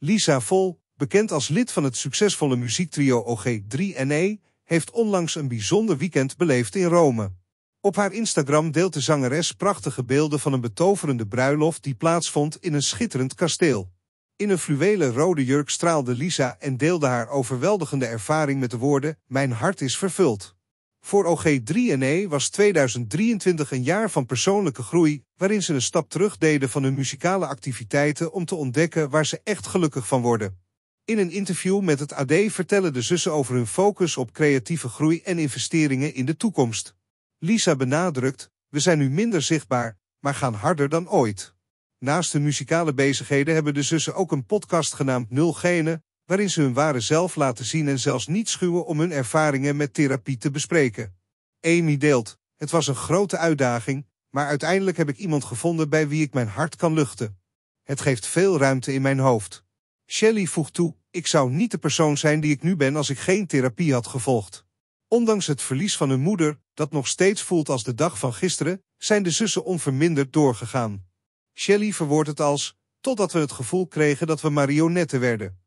Lisa Vol, bekend als lid van het succesvolle muziektrio OG3NE, e, heeft onlangs een bijzonder weekend beleefd in Rome. Op haar Instagram deelt de zangeres prachtige beelden van een betoverende bruiloft die plaatsvond in een schitterend kasteel. In een fluwelen rode jurk straalde Lisa en deelde haar overweldigende ervaring met de woorden: Mijn hart is vervuld. Voor OG3NE e was 2023 een jaar van persoonlijke groei, waarin ze een stap terug deden van hun muzikale activiteiten om te ontdekken waar ze echt gelukkig van worden. In een interview met het AD vertellen de zussen over hun focus op creatieve groei en investeringen in de toekomst. Lisa benadrukt, we zijn nu minder zichtbaar, maar gaan harder dan ooit. Naast hun muzikale bezigheden hebben de zussen ook een podcast genaamd Nul Genen, waarin ze hun ware zelf laten zien en zelfs niet schuwen om hun ervaringen met therapie te bespreken. Amy deelt, het was een grote uitdaging, maar uiteindelijk heb ik iemand gevonden bij wie ik mijn hart kan luchten. Het geeft veel ruimte in mijn hoofd. Shelley voegt toe, ik zou niet de persoon zijn die ik nu ben als ik geen therapie had gevolgd. Ondanks het verlies van hun moeder, dat nog steeds voelt als de dag van gisteren, zijn de zussen onverminderd doorgegaan. Shelly verwoordt het als, totdat we het gevoel kregen dat we marionetten werden.